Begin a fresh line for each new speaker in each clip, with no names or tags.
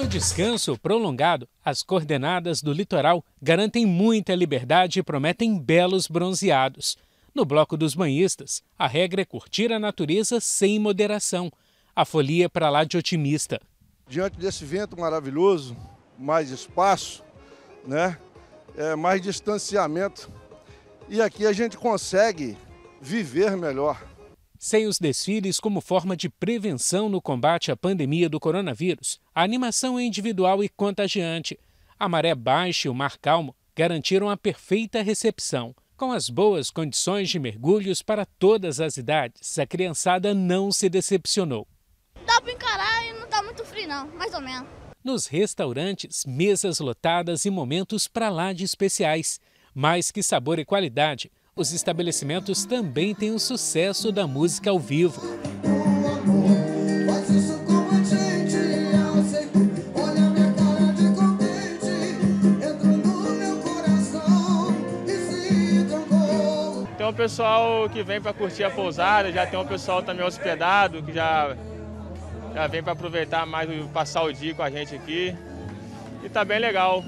No descanso prolongado, as coordenadas do litoral garantem muita liberdade e prometem belos bronzeados. No bloco dos banhistas, a regra é curtir a natureza sem moderação. A folia é para lá de otimista. Diante desse vento maravilhoso, mais espaço, né? É, mais distanciamento. E aqui a gente consegue viver melhor. Sem os desfiles como forma de prevenção no combate à pandemia do coronavírus, a animação é individual e contagiante. A maré baixa e o mar calmo garantiram a perfeita recepção. Com as boas condições de mergulhos para todas as idades, a criançada não se decepcionou. Dá para encarar e não está muito frio não, mais ou menos. Nos restaurantes, mesas lotadas e momentos para lá de especiais. Mais que sabor e qualidade, os estabelecimentos também têm o sucesso da música ao vivo. Tem um pessoal que vem para curtir a pousada, já tem um pessoal também hospedado que já, já vem para aproveitar mais, passar o dia com a gente aqui. E tá bem legal.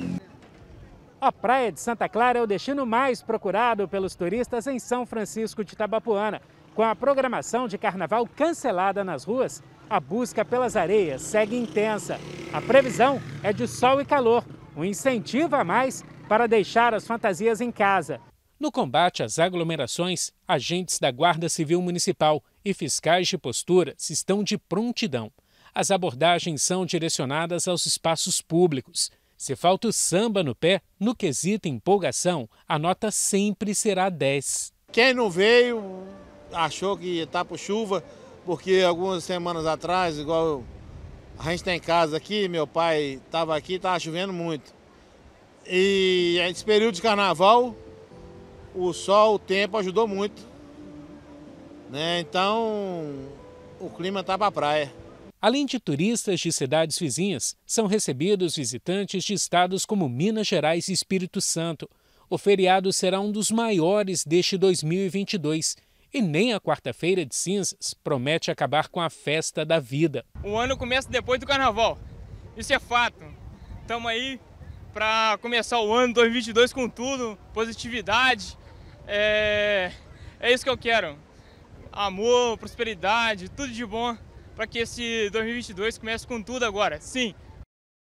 A Praia de Santa Clara é o destino mais procurado pelos turistas em São Francisco de Tabapuana. Com a programação de carnaval cancelada nas ruas, a busca pelas areias segue intensa. A previsão é de sol e calor, um incentivo a mais para deixar as fantasias em casa. No combate às aglomerações, agentes da Guarda Civil Municipal e fiscais de postura se estão de prontidão. As abordagens são direcionadas aos espaços públicos se falta o samba no pé, no quesito empolgação, a nota sempre será 10. Quem não veio achou que ia estar por chuva, porque algumas semanas atrás, igual a gente tem casa aqui, meu pai estava aqui, estava chovendo muito. E nesse período de carnaval, o sol, o tempo ajudou muito. Né? Então, o clima tá para praia. Além de turistas de cidades vizinhas, são recebidos visitantes de estados como Minas Gerais e Espírito Santo. O feriado será um dos maiores deste 2022 e nem a quarta-feira de cinzas promete acabar com a festa da vida. O ano começa depois do carnaval. Isso é fato. Estamos aí para começar o ano 2022 com tudo, positividade. É, é isso que eu quero. Amor, prosperidade, tudo de bom para que esse 2022 comece com tudo agora. Sim,